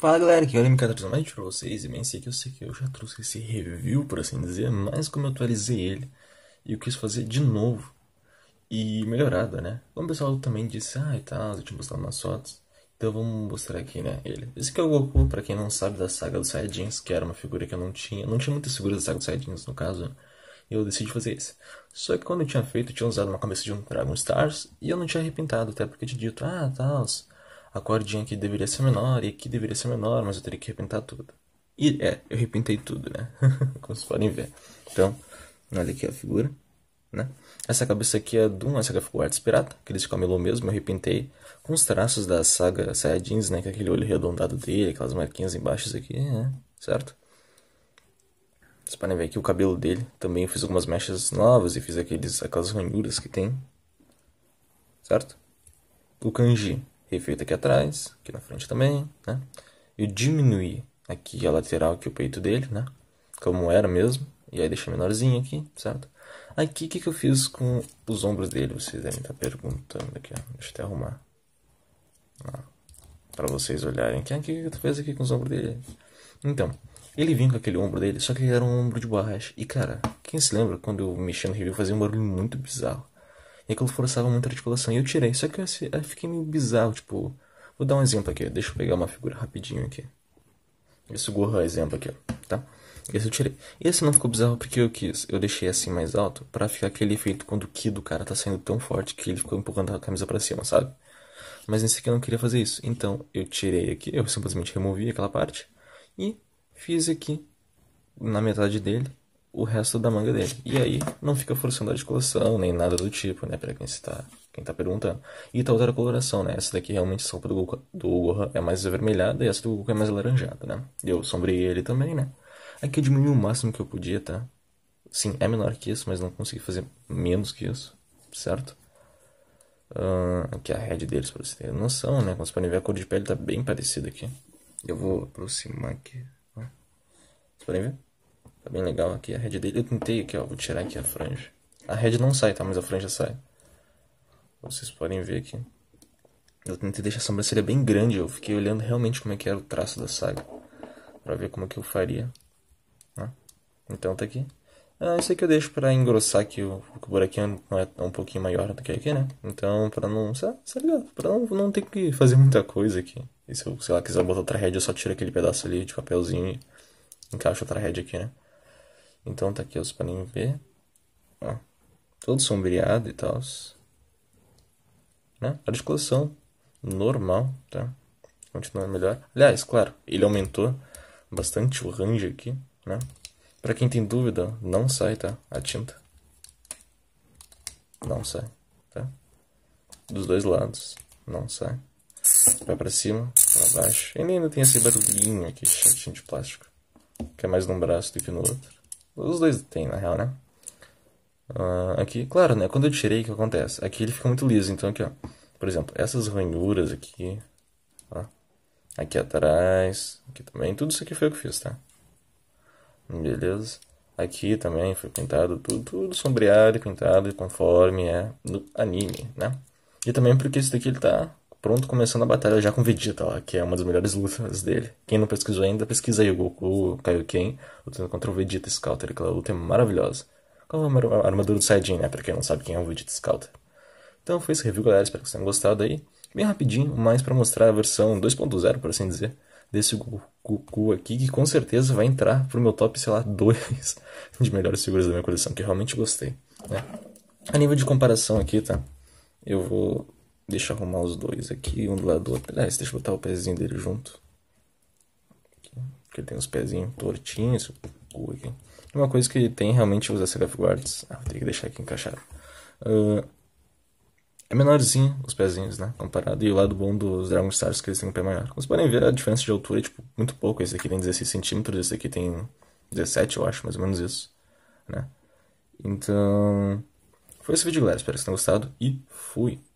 Fala galera, aqui é o MK novamente pra vocês e bem sei que eu sei que eu já trouxe esse review, por assim dizer, mas como eu atualizei ele e eu quis fazer de novo e melhorado, né? Como o pessoal também disse, ah e tal, eu tinha mostrado umas fotos, então vamos mostrar aqui, né, ele. Esse aqui é o Goku, pra quem não sabe, da saga dos Saiyajins, que era uma figura que eu não tinha, não tinha muita figuras da saga dos Saiyajins no caso, né? e eu decidi fazer esse. Só que quando eu tinha feito, eu tinha usado uma cabeça de um Dragon Stars e eu não tinha repintado, até porque eu tinha dito, ah, tal... Tá, a cordinha aqui deveria ser menor e aqui deveria ser menor, mas eu teria que repintar tudo. E é, eu repintei tudo, né? Como vocês podem ver. Então, olha aqui a figura, né? Essa cabeça aqui é do uma saga Artes Pirata, aquele de camelô mesmo, eu repintei com os traços da saga Saiyajins, né? Que é aquele olho arredondado dele, aquelas marquinhas embaixo aqui, né? Certo? Vocês podem ver aqui o cabelo dele. Também eu fiz algumas mechas novas e fiz aqueles, aquelas ranhuras que tem. Certo? O kanji refeito aqui atrás, aqui na frente também, né? Eu diminui aqui a lateral, que o peito dele, né? Como era mesmo. E aí deixei menorzinho aqui, certo? Aqui, o que, que eu fiz com os ombros dele? Vocês devem estar perguntando aqui, ó. Deixa eu até arrumar. para vocês olharem. Ah, o que, que eu fiz aqui com os ombros dele? Então, ele vinha com aquele ombro dele, só que ele era um ombro de borracha. E, cara, quem se lembra quando eu mexia no review fazia um barulho muito bizarro? E aquilo forçava muita articulação. E eu tirei. Só que eu, eu fiquei meio bizarro, tipo. Vou dar um exemplo aqui. Deixa eu pegar uma figura rapidinho aqui. Esse Gohan é exemplo aqui, tá? Esse eu tirei. Esse não ficou bizarro porque eu quis. Eu deixei assim mais alto para ficar aquele efeito quando o Ki do cara tá saindo tão forte que ele ficou empurrando a camisa para cima, sabe? Mas nesse aqui eu não queria fazer isso. Então eu tirei aqui, eu simplesmente removi aquela parte e fiz aqui na metade dele o resto da manga dele. E aí não fica forçando a articulação, nem nada do tipo, né? Pra quem está quem tá perguntando. E tá outra coloração, né? Essa daqui realmente a sombra do, Goku, do Gohan é mais avermelhada e essa do Goku é mais alaranjada, né? Eu sombrei ele também, né? Aqui eu diminui o máximo que eu podia, tá? Sim, é menor que isso, mas não consegui fazer menos que isso, certo? Uh, aqui a head deles, pra você ter noção, né? Como vocês podem ver, a cor de pele tá bem parecida aqui. Eu vou aproximar aqui. Vocês podem ver? Tá bem legal aqui a rede dele. Eu tentei aqui, ó. Vou tirar aqui a franja. A rede não sai, tá? Mas a franja sai. Vocês podem ver aqui. Eu tentei deixar a sobrancelha bem grande. Eu fiquei olhando realmente como é que era o traço da saga. Pra ver como é que eu faria. Né? Então tá aqui. Ah, isso aqui eu deixo pra engrossar aqui. O, o buraquinho não é um pouquinho maior do que aqui, né? Então, pra não... Sabe, é, é ligado? Pra não, não ter que fazer muita coisa aqui. E se eu, sei lá, quiser botar outra rede, eu só tiro aquele pedaço ali de papelzinho e encaixo outra rede aqui, né? Então tá aqui os paninhos ver. Ó, todo sombreado e tal. Né? A disposição normal, tá? Continua melhor. Aliás, claro, ele aumentou bastante o range aqui, né? Pra quem tem dúvida, não sai, tá? A tinta. Não sai, tá? Dos dois lados, não sai. Vai pra cima, pra baixo. Ele ainda tem esse barulhinho aqui, chatinho de plástico. Que é mais num braço do que no outro. Os dois tem, na real, né? Uh, aqui, claro, né? Quando eu tirei, o que acontece? Aqui ele fica muito liso, então aqui, ó. Por exemplo, essas ranhuras aqui, ó. Aqui atrás, aqui também. Tudo isso aqui foi o que eu fiz, tá? Beleza? Aqui também foi pintado tudo, tudo sombreado e pintado conforme é no anime, né? E também porque esse daqui ele tá pronto começando a batalha já com Vegeta, lá que é uma das melhores lutas dele. Quem não pesquisou ainda, pesquisa aí o Goku, o Kaioken, lutando contra o Vegeta Scouter. Aquela luta é maravilhosa. Com é a armadura do Saiyajin, né? Pra quem não sabe quem é o Vegeta Scouter. Então foi esse review, galera. Espero que vocês tenham gostado aí. Bem rapidinho, mais para mostrar a versão 2.0, por assim dizer, desse Goku aqui, que com certeza vai entrar pro meu top, sei lá, 2 de melhores figuras da minha coleção, que eu realmente gostei. Né? A nível de comparação aqui, tá? Eu vou Deixa eu arrumar os dois aqui, um do lado do outro. Aliás, deixa eu botar o pezinho dele junto. Porque ele tem os pezinhos tortinhos. Uma coisa que ele tem realmente usar CF Guards. Ah, vou ter que deixar aqui encaixado. Uh, é menorzinho os pezinhos, né? Comparado. E o lado bom dos Dragon Stars que eles têm um pé maior. Como vocês podem ver, a diferença de altura é tipo, muito pouco. Esse aqui tem 16 centímetros, esse aqui tem 17, eu acho, mais ou menos isso. Né? Então. Foi esse vídeo, galera. Espero que vocês tenham gostado. E fui!